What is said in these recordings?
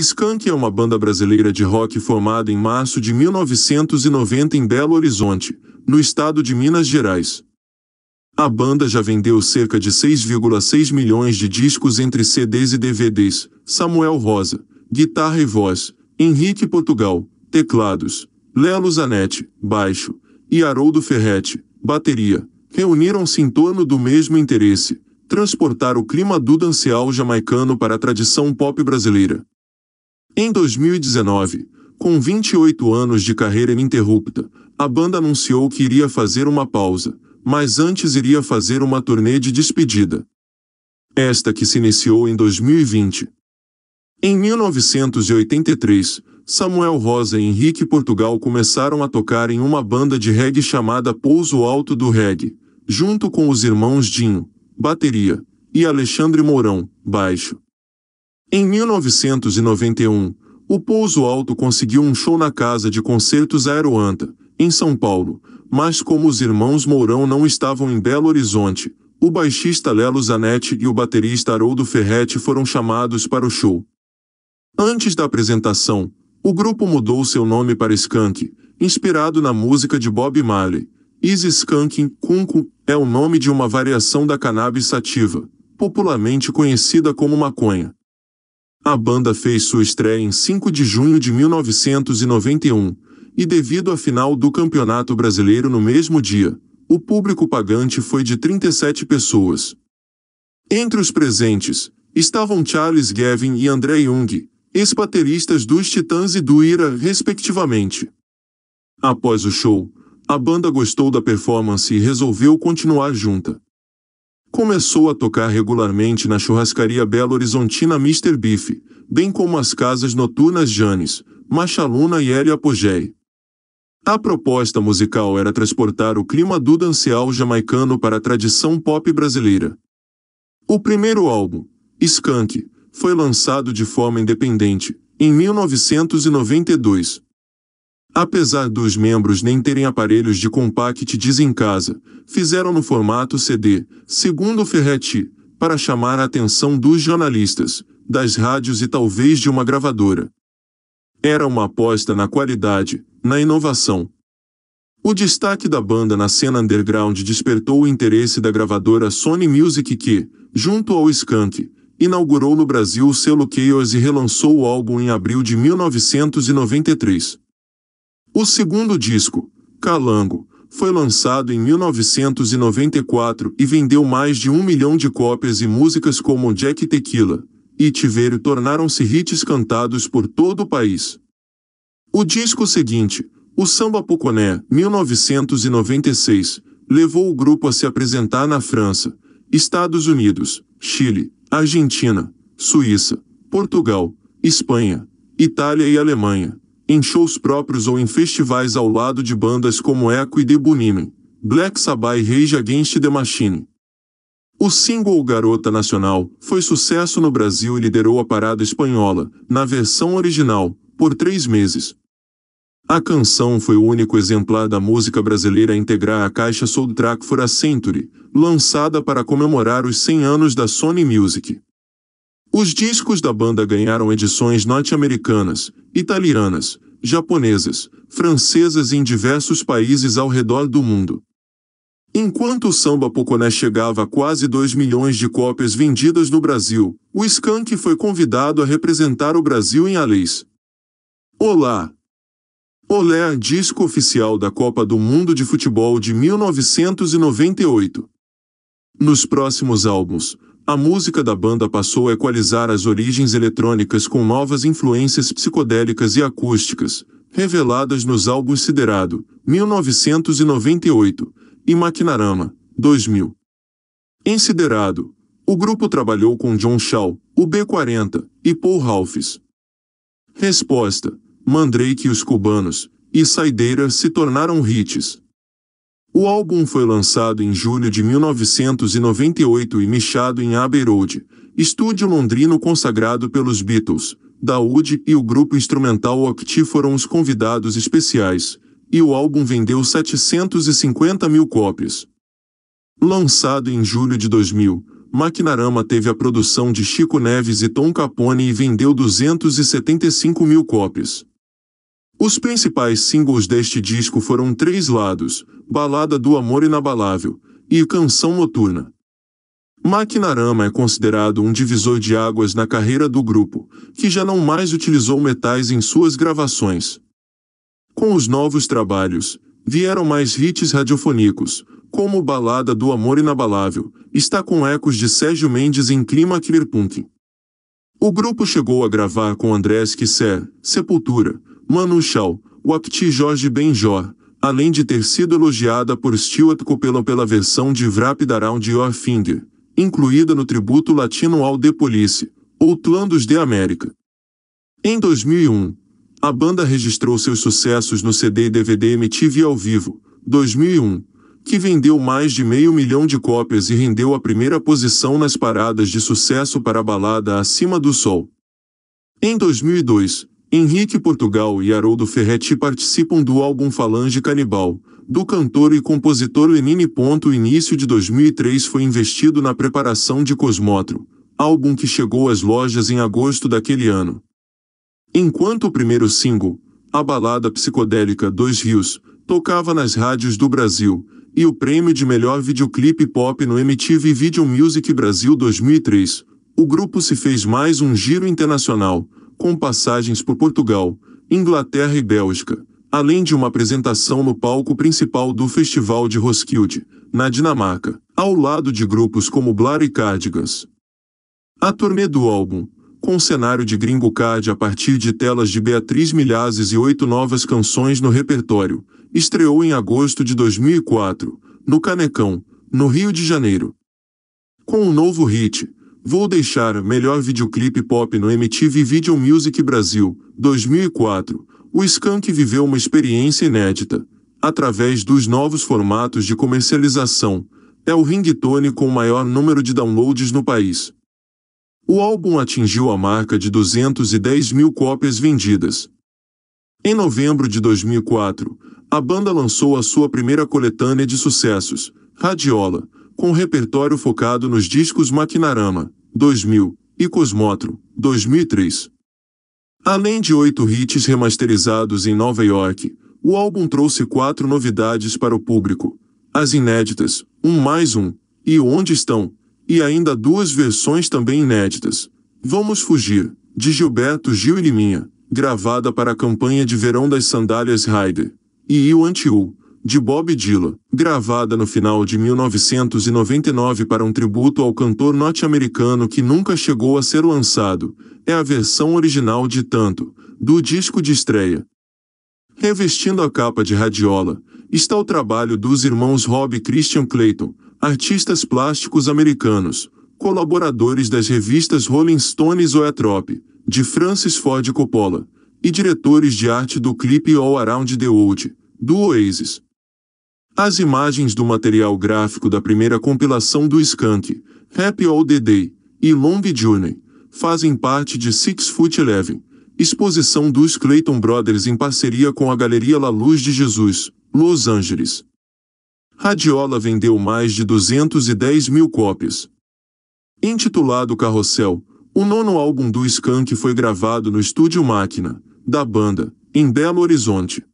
Skank é uma banda brasileira de rock formada em março de 1990 em Belo Horizonte, no estado de Minas Gerais. A banda já vendeu cerca de 6,6 milhões de discos entre CDs e DVDs. Samuel Rosa, guitarra e voz, Henrique Portugal, teclados, Lelo Zanetti, baixo, e Haroldo Ferretti, bateria, reuniram-se em torno do mesmo interesse, transportar o clima do jamaicano para a tradição pop brasileira. Em 2019, com 28 anos de carreira ininterrupta, a banda anunciou que iria fazer uma pausa, mas antes iria fazer uma turnê de despedida. Esta que se iniciou em 2020. Em 1983, Samuel Rosa e Henrique Portugal começaram a tocar em uma banda de reggae chamada Pouso Alto do Reggae, junto com os irmãos Dinho, bateria, e Alexandre Mourão, baixo. Em 1991, o Pouso Alto conseguiu um show na Casa de Concertos Aeroanta, em São Paulo, mas como os irmãos Mourão não estavam em Belo Horizonte, o baixista Lelo Zanetti e o baterista Haroldo Ferretti foram chamados para o show. Antes da apresentação, o grupo mudou seu nome para Skank, inspirado na música de Bob Marley. Easy Skank Kunku é o nome de uma variação da cannabis sativa, popularmente conhecida como maconha. A banda fez sua estreia em 5 de junho de 1991, e devido à final do Campeonato Brasileiro no mesmo dia, o público pagante foi de 37 pessoas. Entre os presentes, estavam Charles Gavin e André Jung, ex-bateristas dos Titãs e do Ira, respectivamente. Após o show, a banda gostou da performance e resolveu continuar junta começou a tocar regularmente na churrascaria Belo Horizontina Mr. Beef, bem como as casas noturnas Janes, Machaluna e Hélio Apogei. A proposta musical era transportar o clima do danceal jamaicano para a tradição pop brasileira. O primeiro álbum, Skunk, foi lançado de forma independente, em 1992. Apesar dos membros nem terem aparelhos de compact disc em casa, fizeram no formato CD, segundo Ferretti, para chamar a atenção dos jornalistas, das rádios e talvez de uma gravadora. Era uma aposta na qualidade, na inovação. O destaque da banda na cena underground despertou o interesse da gravadora Sony Music que, junto ao Skank, inaugurou no Brasil o selo Chaos e relançou o álbum em abril de 1993. O segundo disco, Calango, foi lançado em 1994 e vendeu mais de um milhão de cópias e músicas como Jack Tequila e Tiveiro tornaram-se hits cantados por todo o país. O disco seguinte, o Samba Poconé, 1996, levou o grupo a se apresentar na França, Estados Unidos, Chile, Argentina, Suíça, Portugal, Espanha, Itália e Alemanha em shows próprios ou em festivais ao lado de bandas como Echo e The Bunnymen, Black Sabbath e Rage Against the Machine. O single Garota Nacional foi sucesso no Brasil e liderou a parada espanhola, na versão original, por três meses. A canção foi o único exemplar da música brasileira a integrar a caixa Soundtrack for a Century, lançada para comemorar os 100 anos da Sony Music. Os discos da banda ganharam edições norte-americanas, italianas, japonesas, francesas e em diversos países ao redor do mundo. Enquanto o samba Poconé chegava a quase 2 milhões de cópias vendidas no Brasil, o Skank foi convidado a representar o Brasil em Alês. Olá! Olé, disco oficial da Copa do Mundo de Futebol de 1998. Nos próximos álbuns, a música da banda passou a equalizar as origens eletrônicas com novas influências psicodélicas e acústicas, reveladas nos álbuns Siderado, 1998, e Maquinarama, 2000. Em Siderado, o grupo trabalhou com John Shaw, o B40 e Paul Ralphs. Resposta: Mandrake e os cubanos, e Saideira se tornaram hits. O álbum foi lançado em julho de 1998 e mixado em Abbey Road, estúdio londrino consagrado pelos Beatles. Daoud e o grupo instrumental Octi foram os convidados especiais, e o álbum vendeu 750 mil cópias. Lançado em julho de 2000, Maquinarama teve a produção de Chico Neves e Tom Capone e vendeu 275 mil cópias. Os principais singles deste disco foram Três Lados, Balada do Amor Inabalável e Canção Noturna. Maquinarama é considerado um divisor de águas na carreira do grupo, que já não mais utilizou metais em suas gravações. Com os novos trabalhos, vieram mais hits radiofônicos, como Balada do Amor Inabalável, está com ecos de Sérgio Mendes em clima Clearpunk. O grupo chegou a gravar com Andrés Kisser, Sepultura, Manu Chao, Wapti Jorge Benjor, além de ter sido elogiada por Stuart Copeland pela versão de Wrap It Around Your Finger, incluída no tributo latino ao The Police, Outlandos de América. Em 2001, a banda registrou seus sucessos no CD e DVD MTV ao vivo, 2001, que vendeu mais de meio milhão de cópias e rendeu a primeira posição nas paradas de sucesso para a balada Acima do Sol. Em 2002, Henrique Portugal e Haroldo Ferretti participam do álbum Falange Canibal, do cantor e compositor Lenine. O início de 2003 foi investido na preparação de Cosmotro, álbum que chegou às lojas em agosto daquele ano. Enquanto o primeiro single, a balada psicodélica Dois Rios, tocava nas rádios do Brasil, e o prêmio de melhor videoclipe pop no MTV Video Music Brasil 2003, o grupo se fez mais um giro internacional com passagens por Portugal, Inglaterra e Bélgica, além de uma apresentação no palco principal do Festival de Roskilde, na Dinamarca, ao lado de grupos como Blur e Cardigans. A turnê do álbum, com cenário de gringo card a partir de telas de Beatriz Milhazes e oito novas canções no repertório, estreou em agosto de 2004, no Canecão, no Rio de Janeiro. Com um novo hit, Vou deixar melhor videoclipe pop no MTV Video Music Brasil, 2004. O Skank viveu uma experiência inédita, através dos novos formatos de comercialização. É o ringtone com o maior número de downloads no país. O álbum atingiu a marca de 210 mil cópias vendidas. Em novembro de 2004, a banda lançou a sua primeira coletânea de sucessos, Radiola, com repertório focado nos discos Maquinarama, 2000, e Cosmotro, 2003. Além de oito hits remasterizados em Nova York, o álbum trouxe quatro novidades para o público: as inéditas, um mais um, e onde estão, e ainda duas versões também inéditas. Vamos Fugir, de Gilberto Gil e Liminha, gravada para a campanha de verão das sandálias Raider, e Il Antiul, de Bob Dylan, gravada no final de 1999 para um tributo ao cantor norte-americano que nunca chegou a ser lançado, é a versão original de Tanto, do disco de estreia. Revestindo a capa de radiola, está o trabalho dos irmãos Rob e Christian Clayton, artistas plásticos americanos, colaboradores das revistas Rolling Stones ou Etrope, de Francis Ford Coppola, e diretores de arte do clipe All Around the World, do Oasis. As imagens do material gráfico da primeira compilação do Skunk, Happy All The Day e Long Journey fazem parte de Six Foot Eleven, exposição dos Clayton Brothers em parceria com a Galeria La Luz de Jesus, Los Angeles. Radiola vendeu mais de 210 mil cópias. Intitulado Carrossel, o nono álbum do Skunk foi gravado no estúdio Máquina, da banda, em Belo Horizonte.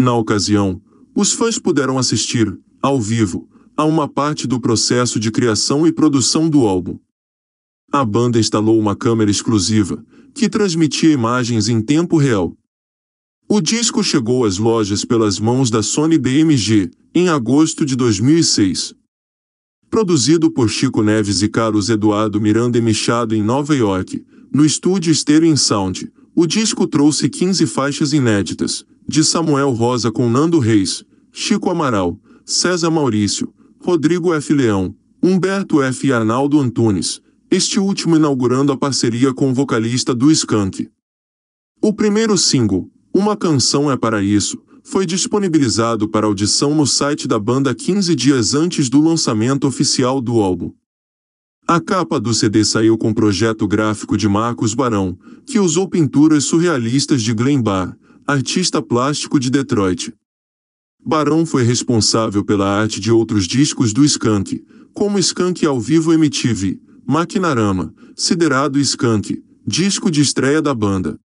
Na ocasião, os fãs puderam assistir, ao vivo, a uma parte do processo de criação e produção do álbum. A banda instalou uma câmera exclusiva, que transmitia imagens em tempo real. O disco chegou às lojas pelas mãos da Sony BMG, em agosto de 2006. Produzido por Chico Neves e Carlos Eduardo Miranda e Michado em Nova York, no estúdio Stereo Sound, o disco trouxe 15 faixas inéditas, de Samuel Rosa com Nando Reis, Chico Amaral, César Maurício, Rodrigo F. Leão, Humberto F. e Arnaldo Antunes, este último inaugurando a parceria com o vocalista do Skank. O primeiro single, Uma Canção é para Isso, foi disponibilizado para audição no site da banda 15 dias antes do lançamento oficial do álbum. A capa do CD saiu com projeto gráfico de Marcos Barão, que usou pinturas surrealistas de Glenn Barr, artista plástico de Detroit. Barão foi responsável pela arte de outros discos do Skank, como Skank ao vivo MTV, Maquinarama, Siderado Skank, disco de estreia da banda.